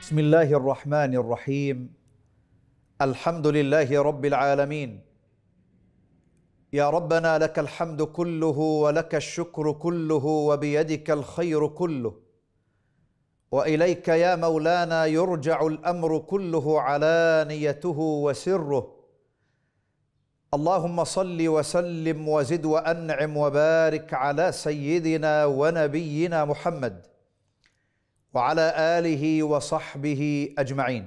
بسم الله الرحمن الرحيم الحمد لله رب العالمين يا ربنا لك الحمد كله ولك الشكر كله وبيدك الخير كله واليك يا مولانا يرجع الامر كله علانيته وسره اللهم صل وسلم وزد وانعم وبارك على سيدنا ونبينا محمد وعلى اله وصحبه اجمعين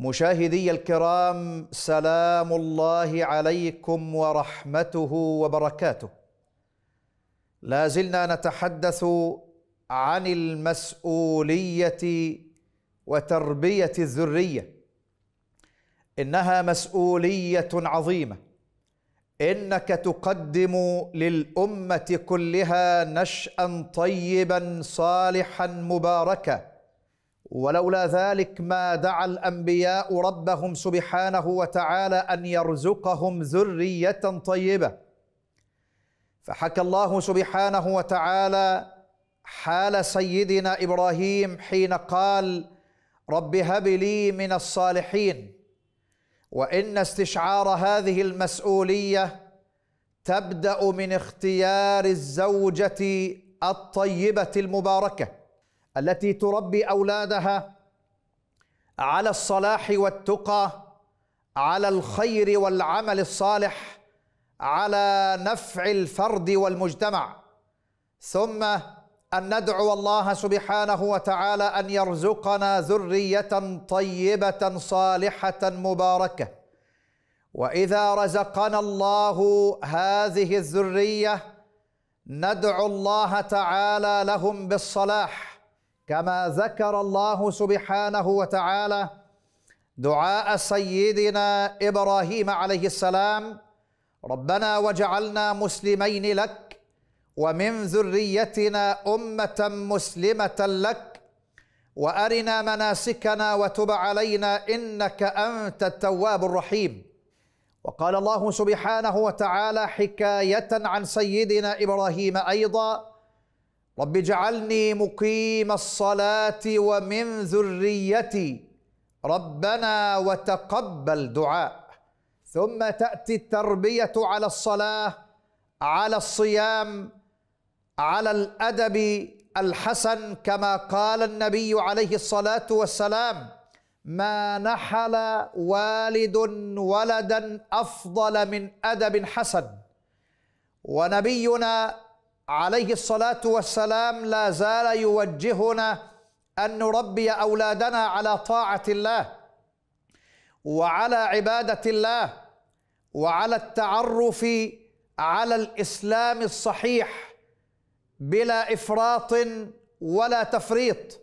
مشاهدي الكرام سلام الله عليكم ورحمته وبركاته لا زلنا نتحدث عن المسؤوليه وتربيه الذريه انها مسؤوليه عظيمه انك تقدم للامه كلها نشأ طيبا صالحا مباركا ولولا ذلك ما دعا الانبياء ربهم سبحانه وتعالى ان يرزقهم ذريه طيبه فحكى الله سبحانه وتعالى حال سيدنا ابراهيم حين قال رب هب لي من الصالحين وان استشعار هذه المسؤوليه تبدا من اختيار الزوجه الطيبه المباركه التي تربي اولادها على الصلاح والتقى على الخير والعمل الصالح على نفع الفرد والمجتمع ثم ان ندعو الله سبحانه وتعالى ان يرزقنا ذريه طيبه صالحه مباركه واذا رزقنا الله هذه الذريه ندعو الله تعالى لهم بالصلاح كما ذكر الله سبحانه وتعالى دعاء سيدنا ابراهيم عليه السلام ربنا وجعلنا مسلمين لك ومن ذريتنا امه مسلمه لك وارنا مناسكنا وتب علينا انك انت التواب الرحيم وقال الله سبحانه وتعالى حكايه عن سيدنا ابراهيم ايضا رب اجعلني مقيم الصلاه ومن ذريتي ربنا وتقبل دعاء ثم تاتي التربيه على الصلاه على الصيام على الادب الحسن كما قال النبي عليه الصلاه والسلام ما نحل والد ولدا افضل من ادب حسن ونبينا عليه الصلاه والسلام لا زال يوجهنا ان نربي اولادنا على طاعه الله وعلى عباده الله وعلى التعرف على الاسلام الصحيح بلا افراط ولا تفريط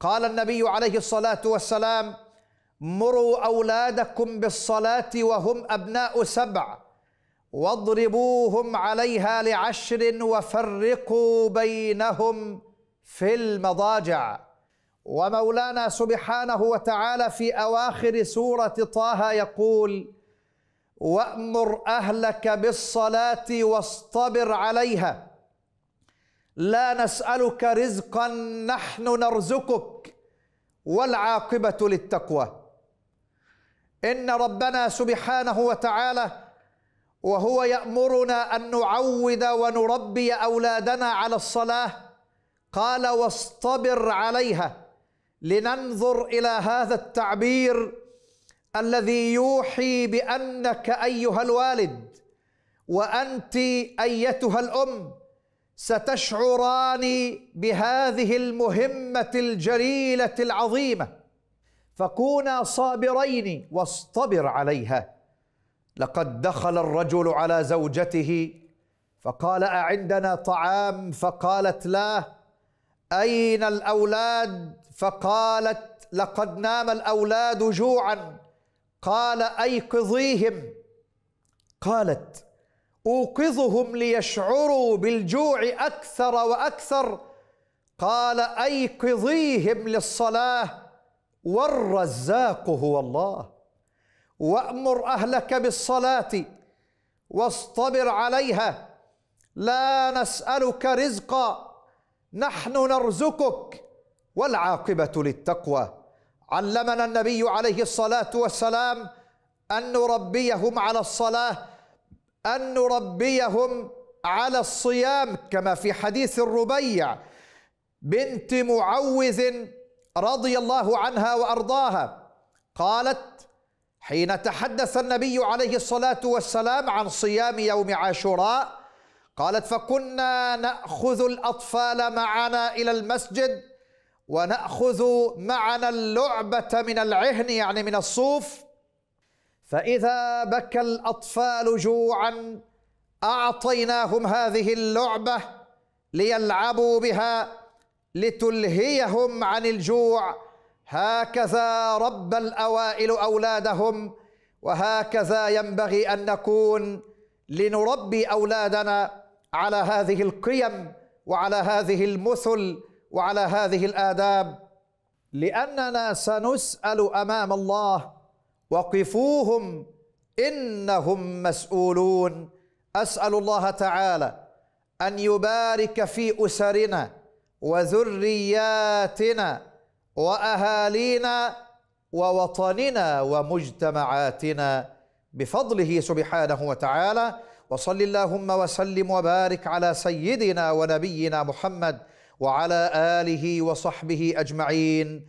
قال النبي عليه الصلاة والسلام مروا أولادكم بالصلاة وهم أبناء سبع واضربوهم عليها لعشر وفرقوا بينهم في المضاجع ومولانا سبحانه وتعالى في أواخر سورة طه يقول وأمر أهلك بالصلاة واصطبر عليها لا نسألك رزقا نحن نرزقك والعاقبة للتقوى إن ربنا سبحانه وتعالى وهو يأمرنا أن نعود ونربي أولادنا على الصلاة قال واصطبر عليها لننظر إلى هذا التعبير الذي يوحي بأنك أيها الوالد وأنت أيتها الأم ستشعران بهذه المهمه الجليله العظيمه فكونا صابرين واصطبر عليها لقد دخل الرجل على زوجته فقال اعندنا طعام فقالت لا اين الاولاد فقالت لقد نام الاولاد جوعا قال ايقظيهم قالت أوقظهم ليشعروا بالجوع أكثر وأكثر قال أيقظيهم للصلاة والرزاق هو الله وأمر أهلك بالصلاة واصطبر عليها لا نسألك رزقا نحن نرزقك والعاقبة للتقوى علمنا النبي عليه الصلاة والسلام أن نربيهم على الصلاة أن نربيهم على الصيام كما في حديث الربيع بنت معوذ رضي الله عنها وأرضاها قالت حين تحدث النبي عليه الصلاة والسلام عن صيام يوم عاشوراء قالت فكنا ناخذ الاطفال معنا الى المسجد وناخذ معنا اللعبه من العهن يعني من الصوف فإذا بكى الأطفال جوعا أعطيناهم هذه اللعبة ليلعبوا بها لتلهيهم عن الجوع هكذا رب الأوائل أولادهم وهكذا ينبغي أن نكون لنربي أولادنا على هذه القيم وعلى هذه المثل وعلى هذه الآداب لأننا سنسأل أمام الله وقفوهم إنهم مسؤولون أسأل الله تعالى أن يبارك في أسرنا وذرياتنا وأهالينا ووطننا ومجتمعاتنا بفضله سبحانه وتعالى وصل اللهم وسلم وبارك على سيدنا ونبينا محمد وعلى آله وصحبه أجمعين